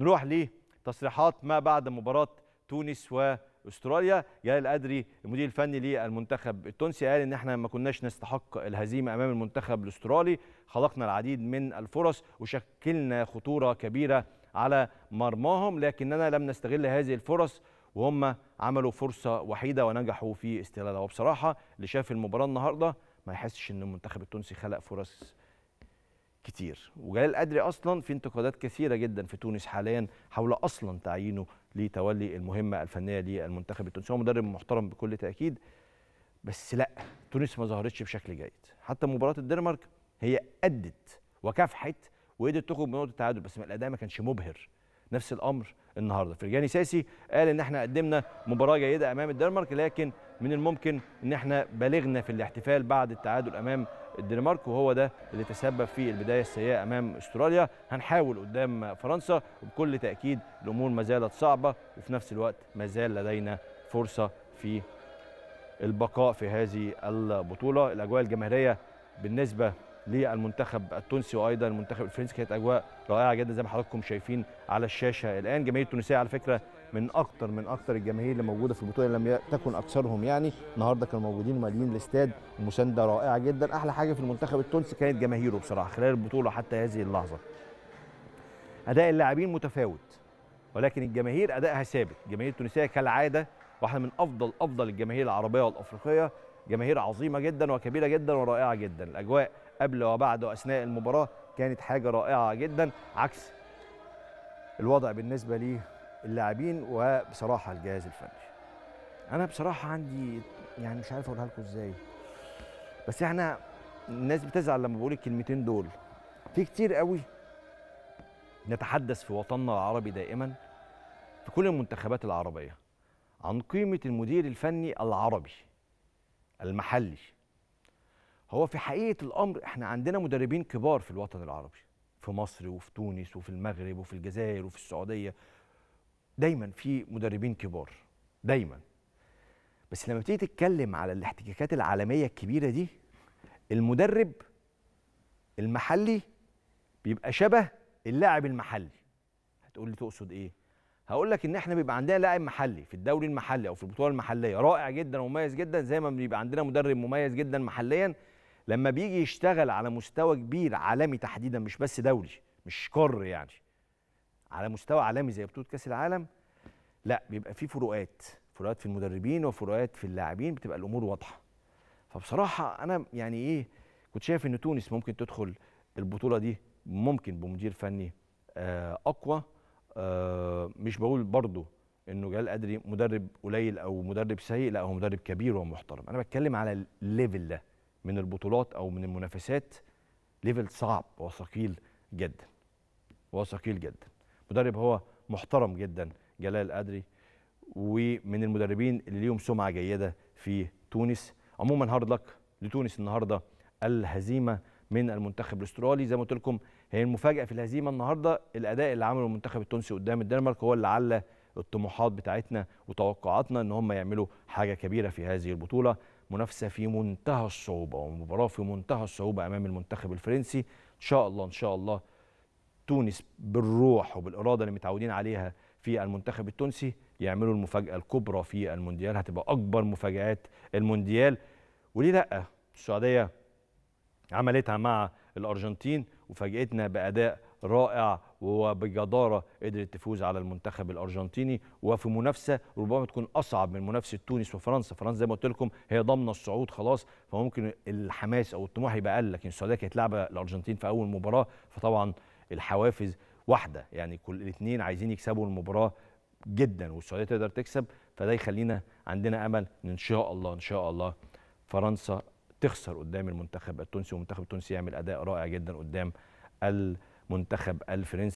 نروح لتصريحات ما بعد مباراه تونس واستراليا جلال القدري المدير الفني للمنتخب التونسي قال ان احنا ما كناش نستحق الهزيمه امام المنتخب الاسترالي خلقنا العديد من الفرص وشكلنا خطوره كبيره على مرماهم لكننا لم نستغل هذه الفرص وهم عملوا فرصه وحيده ونجحوا في استغلالها وبصراحه اللي شاف المباراه النهارده ما يحسش ان المنتخب التونسي خلق فرص كتير وجلال قدري اصلا في انتقادات كثيره جدا في تونس حاليا حول اصلا تعيينه لتولي المهمه الفنيه للمنتخب التونسي هو مدرب محترم بكل تاكيد بس لا تونس ما ظهرتش بشكل جيد حتى مباراه الدنمارك هي ادت وكافحت وقدرت تخرج بنقطه التعادل بس الاداء ما كانش مبهر نفس الامر النهارده فرجاني ساسي قال ان احنا قدمنا مباراه جيده امام الدنمارك لكن من الممكن ان احنا بالغنا في الاحتفال بعد التعادل امام الدنمارك وهو ده اللي تسبب في البدايه السيئه امام استراليا هنحاول قدام فرنسا وبكل تاكيد الامور ما زالت صعبه وفي نفس الوقت ما زال لدينا فرصه في البقاء في هذه البطوله الاجواء الجماهيريه بالنسبه للمنتخب التونسي وايضا المنتخب الفرنسي كانت اجواء رائعه جدا زي ما حضراتكم شايفين على الشاشه الان جماهير التونسيه على فكره من اكتر من اكتر الجماهير اللي موجوده في البطوله لم تكن اكثرهم يعني النهارده كانوا موجودين وماليين الاستاد مسانده رائعه جدا احلى حاجه في المنتخب التونسي كانت جماهيره بصراحه خلال البطوله حتى هذه اللحظه اداء اللاعبين متفاوت ولكن الجماهير ادائها ثابت الجماهير التونسيه كالعاده واحده من افضل افضل الجماهير العربيه والافريقيه جماهير عظيمه جدا وكبيره جدا ورائعه جدا الاجواء قبل وبعد واثناء المباراه كانت حاجه رائعه جدا عكس الوضع بالنسبه لي اللاعبين وبصراحه الجهاز الفني انا بصراحه عندي يعني مش عارف اقولها لكم ازاي بس احنا الناس بتزعل لما بقول الكلمتين دول في كتير قوي نتحدث في وطننا العربي دائما في كل المنتخبات العربيه عن قيمه المدير الفني العربي المحلي هو في حقيقه الامر احنا عندنا مدربين كبار في الوطن العربي في مصر وفي تونس وفي المغرب وفي الجزائر وفي السعوديه دايما في مدربين كبار دايما بس لما بتيجي تتكلم على الاحتكاكات العالميه الكبيره دي المدرب المحلي بيبقى شبه اللاعب المحلي هتقول لي تقصد ايه هقول لك ان احنا بيبقى عندنا لاعب محلي في الدوري المحلي او في البطوله المحليه رائع جدا ومميز جدا زي ما بيبقى عندنا مدرب مميز جدا محليا لما بيجي يشتغل على مستوى كبير عالمي تحديدا مش بس دوري مش قار يعني على مستوى عالمي زي بطوله كاس العالم لا بيبقى في فروقات فروقات في المدربين وفروقات في اللاعبين بتبقى الامور واضحه فبصراحه انا يعني ايه كنت شايف ان تونس ممكن تدخل البطوله دي ممكن بمدير فني آه، اقوى آه، مش بقول برضه انه جلال قدري مدرب قليل او مدرب سيء لا هو مدرب كبير ومحترم انا بتكلم على الليفل ده من البطولات او من المنافسات ليفل صعب وثقيل جدا وثقيل جدا مدرب هو محترم جدا جلال قدري ومن المدربين اللي ليهم سمعه جيده في تونس عموما هارد لك لتونس النهارده الهزيمه من المنتخب الاسترالي زي ما قلت لكم هي المفاجاه في الهزيمه النهارده الاداء اللي عمله المنتخب التونسي قدام الدنمارك هو اللي علّى الطموحات بتاعتنا وتوقعاتنا ان هم يعملوا حاجه كبيره في هذه البطوله منافسه في منتهى الصعوبه ومباراه في منتهى الصعوبه امام المنتخب الفرنسي ان شاء الله ان شاء الله تونس بالروح وبالاراده اللي متعودين عليها في المنتخب التونسي يعملوا المفاجاه الكبرى في المونديال هتبقى اكبر مفاجات المونديال وليه لا السعوديه عملتها مع الارجنتين وفاجئتنا باداء رائع وبجدارة قدرت تفوز على المنتخب الأرجنتيني وفي منافسة ربما تكون أصعب من منافسة تونس وفرنسا فرنسا زي ما قلت لكم هي ضامنة الصعود خلاص فممكن الحماس أو الطموح يبقى قل لكن السعودية كانت لعبة الأرجنتين في أول مباراة فطبعا الحوافز واحده يعني كل الاثنين عايزين يكسبوا المباراه جدا والسعوديه تقدر تكسب فده يخلينا عندنا امل ان ان شاء الله ان شاء الله فرنسا تخسر قدام المنتخب التونسي والمنتخب التونسي يعمل اداء رائع جدا قدام المنتخب الفرنسي